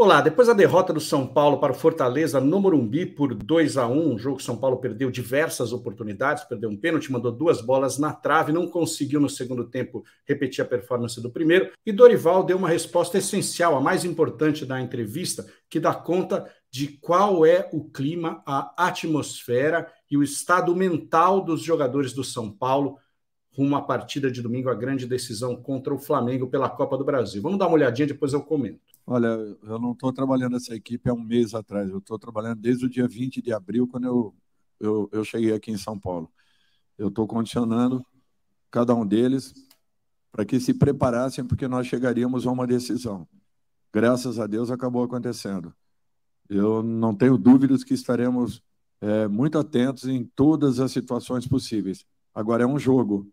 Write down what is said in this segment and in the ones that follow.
Olá, depois da derrota do São Paulo para o Fortaleza no Morumbi por 2 a 1 um jogo que o São Paulo perdeu diversas oportunidades, perdeu um pênalti, mandou duas bolas na trave, não conseguiu no segundo tempo repetir a performance do primeiro, e Dorival deu uma resposta essencial, a mais importante da entrevista, que dá conta de qual é o clima, a atmosfera e o estado mental dos jogadores do São Paulo rumo à partida de domingo, a grande decisão contra o Flamengo pela Copa do Brasil. Vamos dar uma olhadinha, depois eu comento. Olha, eu não estou trabalhando essa equipe há um mês atrás, eu estou trabalhando desde o dia 20 de abril, quando eu, eu, eu cheguei aqui em São Paulo. Eu estou condicionando cada um deles para que se preparassem, porque nós chegaríamos a uma decisão. Graças a Deus acabou acontecendo. Eu não tenho dúvidas que estaremos é, muito atentos em todas as situações possíveis. Agora é um jogo,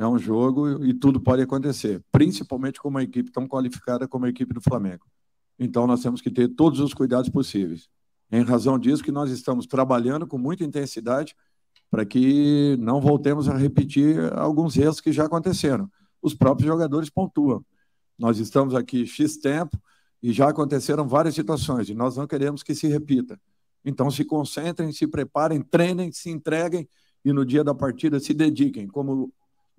é um jogo e tudo pode acontecer, principalmente com uma equipe tão qualificada como a equipe do Flamengo. Então nós temos que ter todos os cuidados possíveis. Em razão disso que nós estamos trabalhando com muita intensidade para que não voltemos a repetir alguns erros que já aconteceram. Os próprios jogadores pontuam. Nós estamos aqui X tempo e já aconteceram várias situações e nós não queremos que se repita. Então se concentrem, se preparem, treinem, se entreguem e no dia da partida se dediquem, como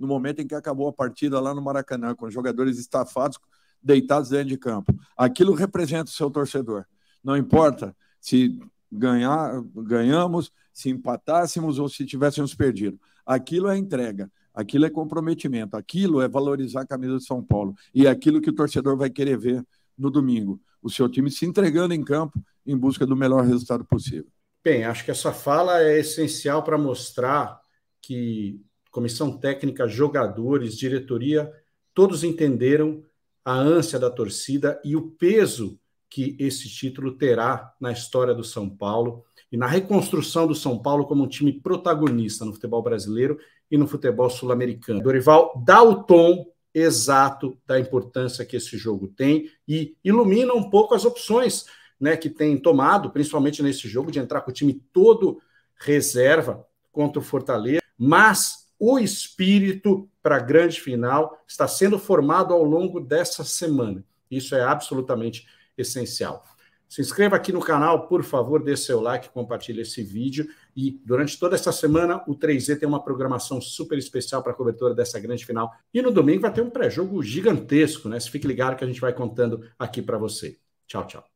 no momento em que acabou a partida lá no Maracanã, com jogadores estafados, deitados dentro de campo. Aquilo representa o seu torcedor. Não importa se ganhar, ganhamos, se empatássemos ou se tivéssemos perdido. Aquilo é entrega, aquilo é comprometimento, aquilo é valorizar a camisa de São Paulo e é aquilo que o torcedor vai querer ver no domingo. O seu time se entregando em campo em busca do melhor resultado possível. Bem, acho que essa fala é essencial para mostrar que comissão técnica, jogadores, diretoria, todos entenderam a ânsia da torcida e o peso que esse título terá na história do São Paulo e na reconstrução do São Paulo como um time protagonista no futebol brasileiro e no futebol sul-americano. Dorival dá o tom exato da importância que esse jogo tem e ilumina um pouco as opções né, que tem tomado, principalmente nesse jogo, de entrar com o time todo reserva contra o Fortaleza, mas o espírito para a grande final está sendo formado ao longo dessa semana. Isso é absolutamente essencial. Se inscreva aqui no canal, por favor, dê seu like, compartilhe esse vídeo. E durante toda essa semana, o 3Z tem uma programação super especial para a cobertura dessa grande final. E no domingo vai ter um pré-jogo gigantesco, né? Se fique ligado que a gente vai contando aqui para você. Tchau, tchau.